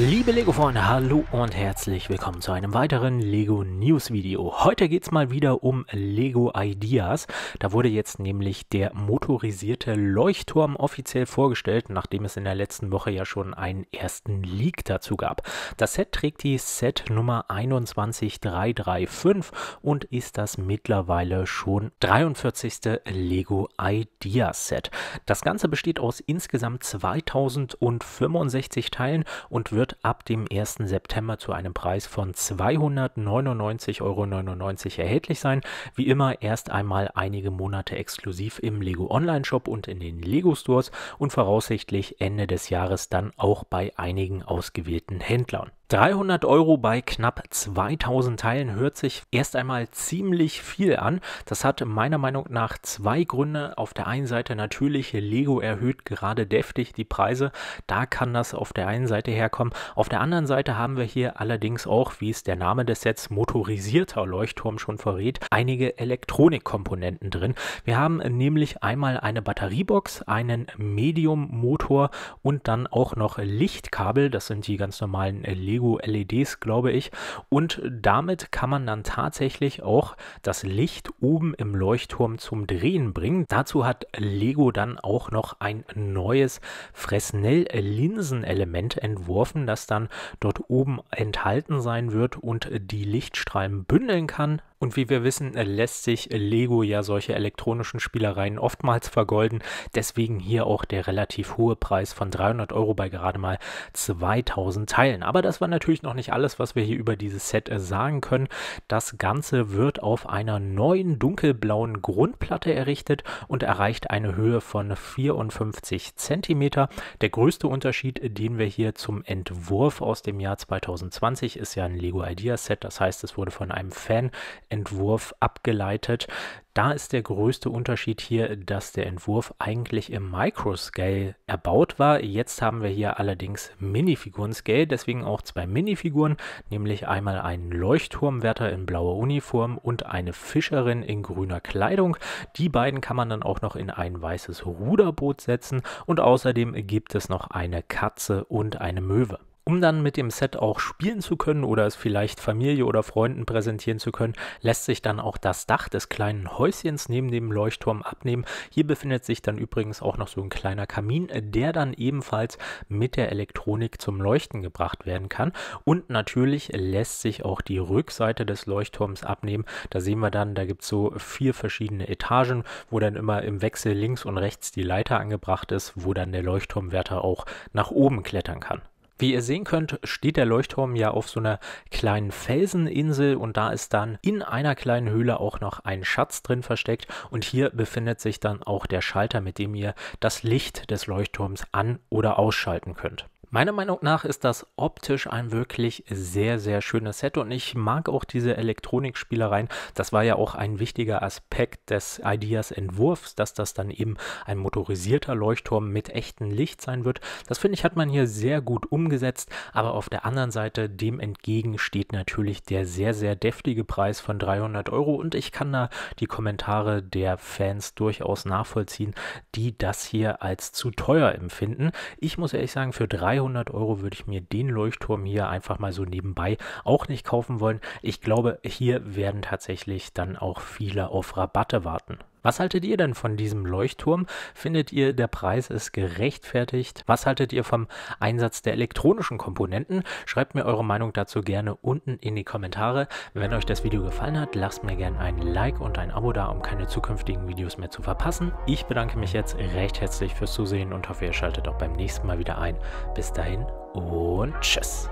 Liebe Lego-Freunde, hallo und herzlich willkommen zu einem weiteren Lego News Video. Heute geht es mal wieder um Lego Ideas. Da wurde jetzt nämlich der motorisierte Leuchtturm offiziell vorgestellt, nachdem es in der letzten Woche ja schon einen ersten Leak dazu gab. Das Set trägt die Set Nummer 21335 und ist das mittlerweile schon 43. Lego Ideas Set. Das Ganze besteht aus insgesamt 2065 Teilen und wird wird ab dem 1. September zu einem Preis von 299,99 Euro erhältlich sein. Wie immer erst einmal einige Monate exklusiv im Lego Online Shop und in den Lego Stores und voraussichtlich Ende des Jahres dann auch bei einigen ausgewählten Händlern. 300 Euro bei knapp 2000 Teilen hört sich erst einmal ziemlich viel an. Das hat meiner Meinung nach zwei Gründe. Auf der einen Seite natürlich, Lego erhöht gerade deftig die Preise. Da kann das auf der einen Seite herkommen. Auf der anderen Seite haben wir hier allerdings auch, wie es der Name des Sets motorisierter Leuchtturm schon verrät, einige Elektronikkomponenten drin. Wir haben nämlich einmal eine Batteriebox, einen Medium-Motor und dann auch noch Lichtkabel. Das sind die ganz normalen Lego Lego-LEDs, glaube ich. Und damit kann man dann tatsächlich auch das Licht oben im Leuchtturm zum Drehen bringen. Dazu hat Lego dann auch noch ein neues fresnel linsen element entworfen, das dann dort oben enthalten sein wird und die Lichtstrahlen bündeln kann. Und wie wir wissen, lässt sich Lego ja solche elektronischen Spielereien oftmals vergolden. Deswegen hier auch der relativ hohe Preis von 300 Euro bei gerade mal 2000 Teilen. Aber das war natürlich noch nicht alles, was wir hier über dieses Set äh, sagen können. Das Ganze wird auf einer neuen dunkelblauen Grundplatte errichtet und erreicht eine Höhe von 54 cm. Der größte Unterschied, den wir hier zum Entwurf aus dem Jahr 2020 ist ja ein Lego Ideas Set. Das heißt, es wurde von einem Fan Entwurf abgeleitet. Da ist der größte Unterschied hier, dass der Entwurf eigentlich im Microscale erbaut war. Jetzt haben wir hier allerdings Minifiguren-Scale, deswegen auch zwei Minifiguren, nämlich einmal einen Leuchtturmwärter in blauer Uniform und eine Fischerin in grüner Kleidung. Die beiden kann man dann auch noch in ein weißes Ruderboot setzen und außerdem gibt es noch eine Katze und eine Möwe. Um dann mit dem Set auch spielen zu können oder es vielleicht Familie oder Freunden präsentieren zu können, lässt sich dann auch das Dach des kleinen Häuschens neben dem Leuchtturm abnehmen. Hier befindet sich dann übrigens auch noch so ein kleiner Kamin, der dann ebenfalls mit der Elektronik zum Leuchten gebracht werden kann. Und natürlich lässt sich auch die Rückseite des Leuchtturms abnehmen. Da sehen wir dann, da gibt es so vier verschiedene Etagen, wo dann immer im Wechsel links und rechts die Leiter angebracht ist, wo dann der Leuchtturmwärter auch nach oben klettern kann. Wie ihr sehen könnt, steht der Leuchtturm ja auf so einer kleinen Felseninsel und da ist dann in einer kleinen Höhle auch noch ein Schatz drin versteckt und hier befindet sich dann auch der Schalter, mit dem ihr das Licht des Leuchtturms an- oder ausschalten könnt. Meiner Meinung nach ist das optisch ein wirklich sehr, sehr schönes Set und ich mag auch diese Elektronikspielereien. Das war ja auch ein wichtiger Aspekt des Ideas Entwurfs, dass das dann eben ein motorisierter Leuchtturm mit echtem Licht sein wird. Das finde ich hat man hier sehr gut umgesetzt, aber auf der anderen Seite dem entgegen steht natürlich der sehr, sehr deftige Preis von 300 Euro und ich kann da die Kommentare der Fans durchaus nachvollziehen, die das hier als zu teuer empfinden. Ich muss ehrlich sagen, für 300 200 Euro würde ich mir den Leuchtturm hier einfach mal so nebenbei auch nicht kaufen wollen. Ich glaube, hier werden tatsächlich dann auch viele auf Rabatte warten. Was haltet ihr denn von diesem Leuchtturm? Findet ihr, der Preis ist gerechtfertigt? Was haltet ihr vom Einsatz der elektronischen Komponenten? Schreibt mir eure Meinung dazu gerne unten in die Kommentare. Wenn euch das Video gefallen hat, lasst mir gerne ein Like und ein Abo da, um keine zukünftigen Videos mehr zu verpassen. Ich bedanke mich jetzt recht herzlich fürs Zusehen und hoffe, ihr schaltet auch beim nächsten Mal wieder ein. Bis dahin und tschüss.